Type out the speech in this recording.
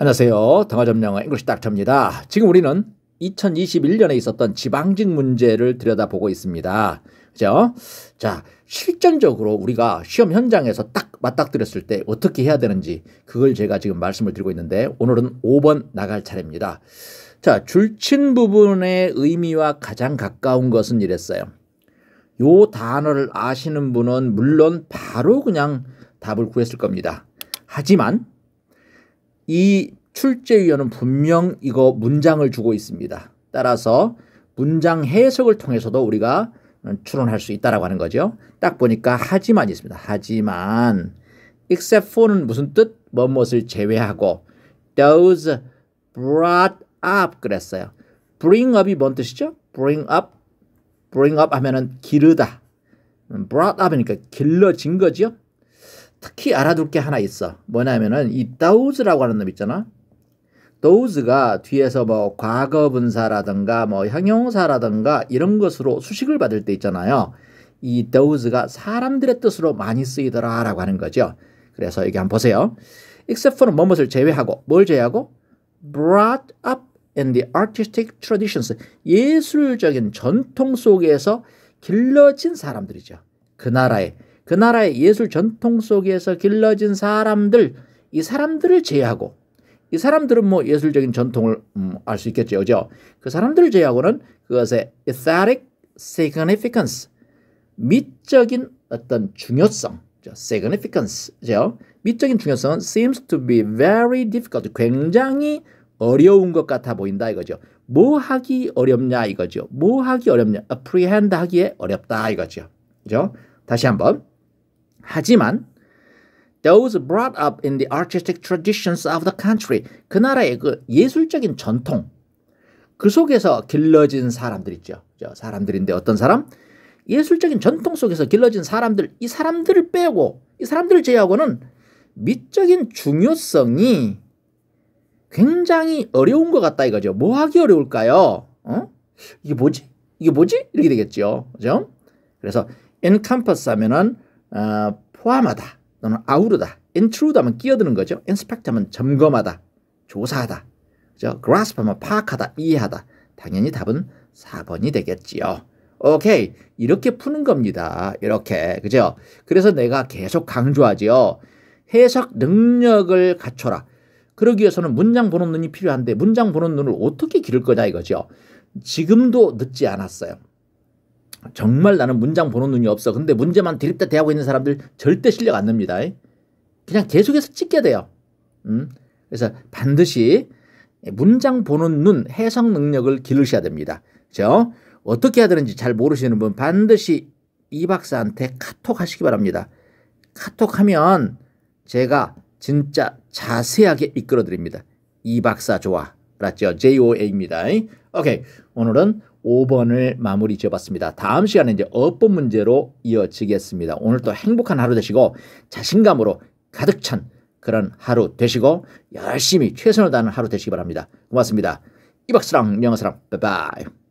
안녕하세요. 동화점 영어 잉글리시 닥터입니다. 지금 우리는 2021년에 있었던 지방직 문제를 들여다보고 있습니다. 그죠? 자, 실전적으로 우리가 시험 현장에서 딱 맞닥뜨렸을 때 어떻게 해야 되는지 그걸 제가 지금 말씀을 드리고 있는데 오늘은 5번 나갈 차례입니다. 자, 줄친 부분의 의미와 가장 가까운 것은 이랬어요. 요 단어를 아시는 분은 물론 바로 그냥 답을 구했을 겁니다. 하지만 이 출제위원은 분명 이거 문장을 주고 있습니다. 따라서 문장 해석을 통해서도 우리가 추론할 수 있다라고 하는 거죠. 딱 보니까 하지만 있습니다. 하지만 except for는 무슨 뜻? 뭐뭇을 제외하고 those brought up 그랬어요. bring up이 뭔 뜻이죠? bring up bring up 하면은 기르다. brought up이니까 길러진 거죠 특히 알아둘 게 하나 있어. 뭐냐면은 이 those라고 하는 놈 있잖아. those가 뒤에서 뭐 과거 분사라든가 뭐 형용사라든가 이런 것으로 수식을 받을 때 있잖아요. 이 those가 사람들의 뜻으로 많이 쓰이더라라고 하는 거죠. 그래서 여기 한번 보세요. except for는 뭐뭇을 제외하고 뭘 제외하고 brought up in the artistic traditions 예술적인 전통 속에서 길러진 사람들이죠. 그나라에 그 나라의 예술 전통 속에서 길러진 사람들 이 사람들을 제외하고 이 사람들은 뭐 예술적인 전통을 음, 알수 있겠죠. 그죠? 그 사람들을 제외하고는 그것의 aesthetic significance 미적인 어떤 중요성 significance 죠 미적인 중요성은 seems to be very difficult 굉장히 어려운 것 같아 보인다 이거죠. 뭐 하기 어렵냐 이거죠. 뭐 하기 어렵냐 apprehend 하기에 어렵다 이거죠. 그죠? 다시 한번 하지만 those brought up in the artistic traditions of the country 그 나라의 그 예술적인 전통 그 속에서 길러진 사람들 있죠. 사람들인데 어떤 사람? 예술적인 전통 속에서 길러진 사람들 이 사람들을 빼고 이 사람들을 제외하고는 미적인 중요성이 굉장히 어려운 것 같다 이거죠. 뭐 하기 어려울까요? 어? 이게 뭐지? 이게 뭐지? 이렇게 되겠죠. 그죠? 그래서 encompass 하면은 어, 포함하다 또는 아우르다 intrude 하면 끼어드는 거죠 inspect 하면 점검하다 조사하다 그죠? grasp 하면 파악하다 이해하다 당연히 답은 4번이 되겠지요 오케이 이렇게 푸는 겁니다 이렇게 그죠 그래서 내가 계속 강조하지요 해석 능력을 갖춰라 그러기 위해서는 문장 보는 눈이 필요한데 문장 보는 눈을 어떻게 기를 거냐 이거죠 지금도 늦지 않았어요 정말 나는 문장 보는 눈이 없어. 근데 문제만 드립다 대하고 있는 사람들 절대 실력 안 냅니다. 그냥 계속해서 찍게 돼요. 음? 그래서 반드시 문장 보는 눈, 해석 능력을 기르셔야 됩니다. 그죠? 어떻게 해야 되는지 잘 모르시는 분 반드시 이 박사한테 카톡 하시기 바랍니다. 카톡 하면 제가 진짜 자세하게 이끌어 드립니다. 이 박사 좋아. 알았죠? JOA입니다. 오케이. 오늘은 5번을 마무리 지어봤습니다. 다음 시간에 이제 어법 문제로 이어지겠습니다. 오늘도 행복한 하루 되시고 자신감으로 가득 찬 그런 하루 되시고 열심히 최선을 다하는 하루 되시기 바랍니다. 고맙습니다. 이박사랑 영어사랑 바이바이.